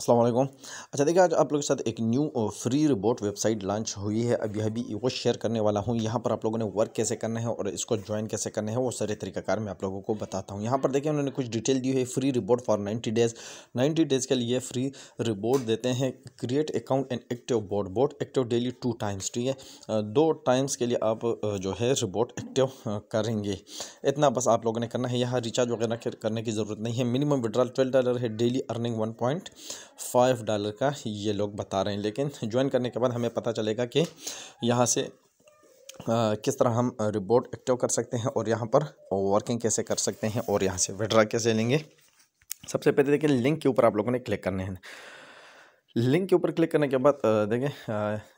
असलम अच्छा देखिए आज आप लोगों के साथ एक new free robot website launch हुई है अभी अभी वो शेयर करने वाला हूँ यहाँ पर आप लोगों ने वर्क कैसे करना है और इसको ज्वाइन कैसे करना है वो सारे तरीकाकार मैं आप लोगों को बताता हूँ यहाँ पर देखिए उन्होंने कुछ डिटेल दी है free robot for ninety days ninety days के लिए फ्री रिबोट देते हैं create account and active board board active daily two times ठीक है दो टाइम्स के लिए आप जो है रिबोट एक्टिव करेंगे इतना बस आप लोगों ने करना है यहाँ रिचार्ज वगैरह करने की ज़रूरत नहीं है मिनिमम विड्रॉल ट्वेल्व डॉलर है daily earning one point five dollar का ये लोग बता रहे हैं लेकिन ज्वाइन करने के बाद हमें पता चलेगा कि यहाँ से आ, किस तरह हम रिबोट एक्टिव कर सकते हैं और यहाँ पर वर्किंग कैसे कर सकते हैं और यहाँ से विड्रा कैसे लेंगे सबसे पहले देखिए लिंक के ऊपर आप लोगों ने क्लिक करने हैं लिंक के ऊपर क्लिक करने के बाद देखिए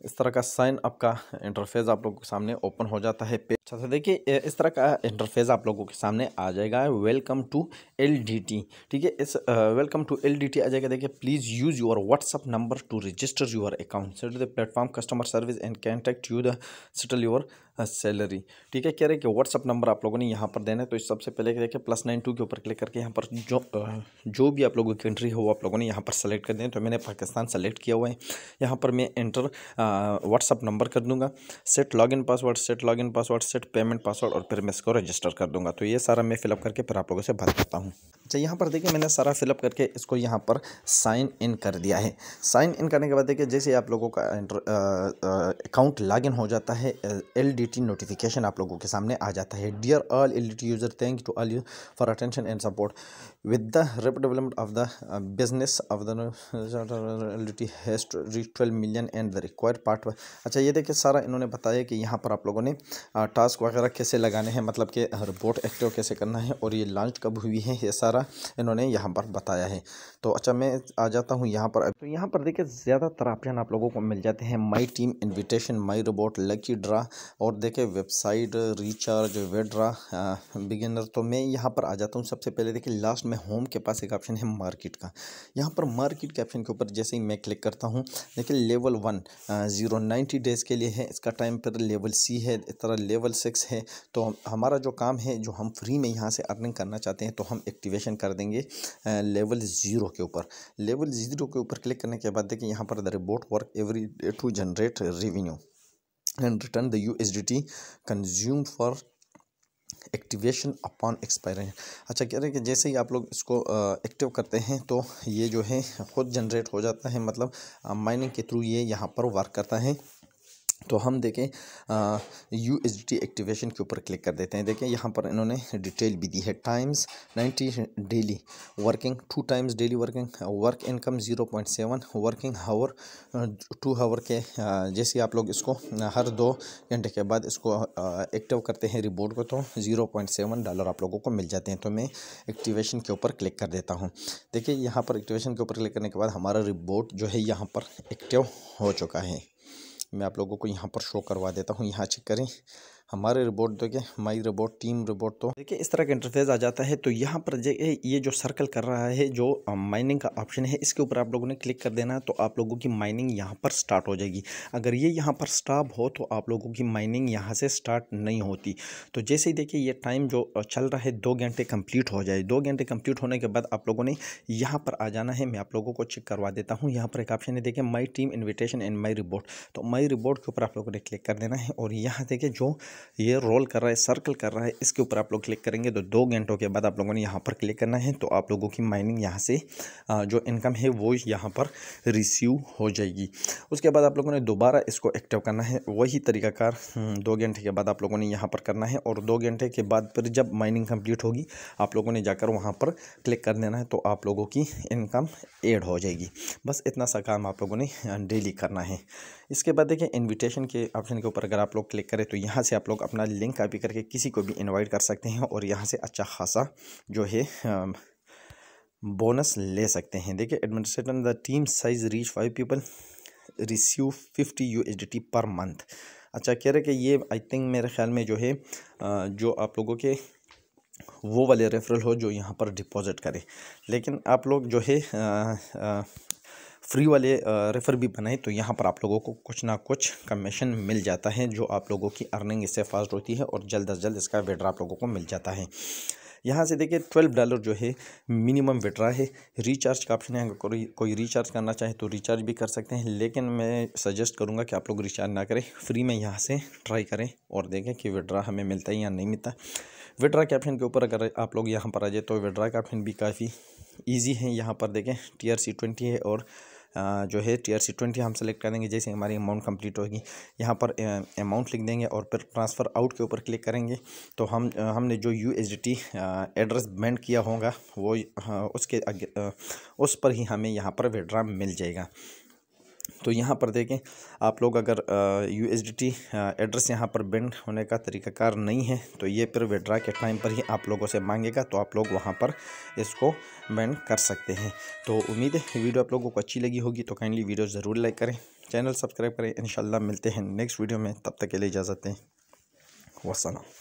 इस तरह का साइन अप का इंटरफेस आप लोगों के सामने ओपन हो जाता है अच्छा तो देखिए इस तरह का इंटरफेस आप लोगों के सामने आ जाएगा welcome to L D T ठीक है इस welcome to L D T आ जाएगा देखिए please use your WhatsApp number to register your account set the platform customer service and contact you the settle your salary ठीक है कह रहे हैं कि व्हाट्सअप नंबर आप लोगों ने यहाँ पर देना है तो इस सबसे पहले देखिए प्लस नाइन टू के ऊपर क्लिक करके यहाँ पर जो जो भी आप लोगों की एंट्री हो आप लोगों ने यहाँ पर सेलेक्ट कर दें तो मैंने पाकिस्तान सेलेक्ट किया हुआ है यहाँ पर मैं एंटर व्हाट्सअप नंबर कर दूँगा set login password set in password set website payment password और फिर मैं इसको रजिस्टर कर दूंगा तो ये सारा मैं फिलअप करके फिर आप लोगों से बात करता हूँ अच्छा यहाँ पर देखिए मैंने सारा फिलअप करके इसको यहाँ पर साइन इन कर दिया है साइन इन करने के बाद देखिए जैसे आप लोगों का अकाउंट इन हो जाता है एल डी टी नोटिफिकेशन आप लोगों के सामने आ जाता है dear all L D T user thank to all you for attention and support with the rapid development of the business of the L D T history twelve million and the required part अच्छा ये देखिए सारा इन्होंने बताया कि यहाँ पर आप लोगों ने टास्क वगैरह कैसे लगाने हैं मतलब कि रिपोर्ट एक्टिव कैसे करना है और ये लॉन्च कब हुई है ये सारा वगैरह इन्होंने यहाँ पर बताया है तो अच्छा मैं आ जाता हूँ यहाँ पर तो यहाँ पर देखिए ज़्यादातर ऑप्शन आप लोगों को मिल जाते हैं my team invitation my robot lucky draw और देखे वेबसाइट रिचार्ज वेड्रा बिगिनर तो मैं यहाँ पर आ जाता हूँ सबसे पहले देखिए लास्ट में होम के पास एक ऑप्शन है मार्केट का यहाँ पर मार्केट के ऑप्शन के ऊपर जैसे ही मैं क्लिक करता हूँ देखिए level one zero ninety days के लिए है इसका टाइम पर लेवल सी है इस तरह लेवल सिक्स है तो हमारा जो काम है जो हम फ्री में यहाँ से अर्निंग करना चाहते हैं तो हम एक्टिवेशन मेंशन कर देंगे लेवल ज़ीरो के ऊपर लेवल ज़ीरो के ऊपर क्लिक करने के बाद देखिए यहाँ पर the robot work every day to generate revenue and return the U S D consume for activation upon expiration अच्छा कह रहे हैं कि जैसे ही आप लोग इसको एक्टिव करते हैं तो ये जो है ख़ुद जनरेट हो जाता है मतलब माइनिंग के थ्रू ये यहाँ पर वर्क करता है तो हम देखें यू एस डी एक्टिवेशन के ऊपर क्लिक कर देते हैं देखें यहाँ पर इन्होंने डिटेल भी दी है times ninety daily working two times daily working work income zero point seven working hour two hour के जैसे आप लोग इसको हर दो घंटे के बाद इसको एक्टिव करते हैं रिपोर्ट को तो ज़ीरो पॉइंट सेवन डॉलर आप लोगों को मिल जाते हैं तो मैं एक्टिवेशन के ऊपर क्लिक कर देता हूँ देखिए यहाँ पर एक्टिवेशन के ऊपर क्लिक करने के बाद हमारा रिपोर्ट जो है यहाँ पर एक्टिव हो चुका है मैं आप लोगों को यहाँ पर शो करवा देता हूँ यहाँ चेक करें हमारे रिबोट देखिए हमारी रिबोट टीम रिबोट तो देखिए इस तरह का इंटरफेस आ जाता है तो यहाँ पर ये जो सर्कल कर रहा है जो माइनिंग का ऑप्शन है इसके ऊपर आप लोगों ने क्लिक कर देना है तो आप लोगों की माइनिंग यहाँ पर स्टार्ट हो जाएगी अगर ये यहाँ पर स्टॉप हो तो आप लोगों की माइनिंग यहाँ से स्टार्ट नहीं होती तो जैसे ही देखिए ये टाइम जो चल रहा है दो घंटे कम्प्लीट हो जाए दो घंटे कम्प्लीट होने के बाद आप लोगों ने यहाँ पर आ जाना है मैं आप लोगों को चेक करवा देता हूँ यहाँ पर एक ऑप्शन है देखिए my team invitation and my robot तो माई रिबोट के ऊपर आप लोगों ने क्लिक कर देना है और यहाँ देखिए जो ये रोल कर रहा है सर्कल कर रहा है इसके ऊपर आप लोग क्लिक करेंगे तो दो घंटों के बाद आप लोगों ने यहाँ पर क्लिक करना है तो आप लोगों की माइनिंग यहाँ से जो इनकम है वो यहाँ पर रिसीव हो जाएगी उसके बाद आप लोगों ने दोबारा इसको एक्टिव करना है वही तरीकाकार हम्म, दो घंटे के बाद आप लोगों ने यहाँ पर करना है और दो घंटे के बाद फिर जब माइनिंग कंप्लीट होगी आप लोगों ने जाकर वहाँ पर क्लिक कर देना है तो आप लोगों की इनकम एड हो जाएगी बस इतना सा काम आप लोगों ने डेली करना है इसके बाद देखिए इन्विटेशन के ऑप्शन के ऊपर अगर आप लोग क्लिक करें तो यहाँ से आप लोग अपना लिंक कॉपी करके किसी को भी इनवाइट कर सकते हैं और यहाँ से अच्छा खासा जो है बोनस ले सकते हैं देखिए administrator the team size reach five people receive fifty U per month अच्छा कह रहे कि ये आई थिंक मेरे ख्याल में जो है जो आप लोगों के वो वाले रेफरल हो जो यहाँ पर डिपॉजिट करें लेकिन आप लोग जो है आ, आ, फ्री वाले रेफ़र भी बनाए तो यहाँ पर आप लोगों को कुछ ना कुछ कमीशन मिल जाता है जो आप लोगों की अर्निंग इससे फास्ट होती है और जल्द अज जल्द इसका विड्रा आप लोगों को मिल जाता है यहाँ से देखिए ट्वेल्व डॉलर जो है मिनिमम विड्रा है रिचार्ज का ऑप्शन है अगर कोई कोई रिचार्ज करना चाहे तो रिचार्ज भी कर सकते हैं लेकिन मैं सजेस्ट करूँगा कि आप लोग रिचार्ज ना करें फ्री में यहाँ से ट्राई करें और देखें कि विड्रा हमें मिलता है या नहीं मिलता विड्रा के ऑप्शन के ऊपर अगर आप लोग यहाँ पर आ जाए तो विड्रा का ऑप्शन भी काफ़ी ईजी है यहाँ पर देखें टी आर सी ट्वेंटी है और जो है टी आर सी ट्वेंटी हम सेलेक्ट कर देंगे जैसे हमारी अमाउंट कंप्लीट होगी यहाँ पर अमाउंट लिख देंगे और फिर ट्रांसफ़र आउट के ऊपर क्लिक करेंगे तो हम हमने जो U S D T address bind किया होगा वो हाँ, उसके उस पर ही हमें यहाँ पर विड्रा मिल जाएगा तो यहाँ पर देखें आप लोग अगर U S D T address यहाँ पर बेंड होने का तरीक़ाकार नहीं है तो ये फिर विड्रा के टाइम पर ही आप लोगों से मांगेगा तो आप लोग वहाँ पर इसको बेंड कर सकते हैं तो उम्मीद है वीडियो आप लोगों को अच्छी लगी होगी तो काइंडली वीडियो ज़रूर लाइक करें चैनल सब्सक्राइब करें इन मिलते हैं नेक्स्ट वीडियो में तब तक के लिए इजाज़त दें वसलम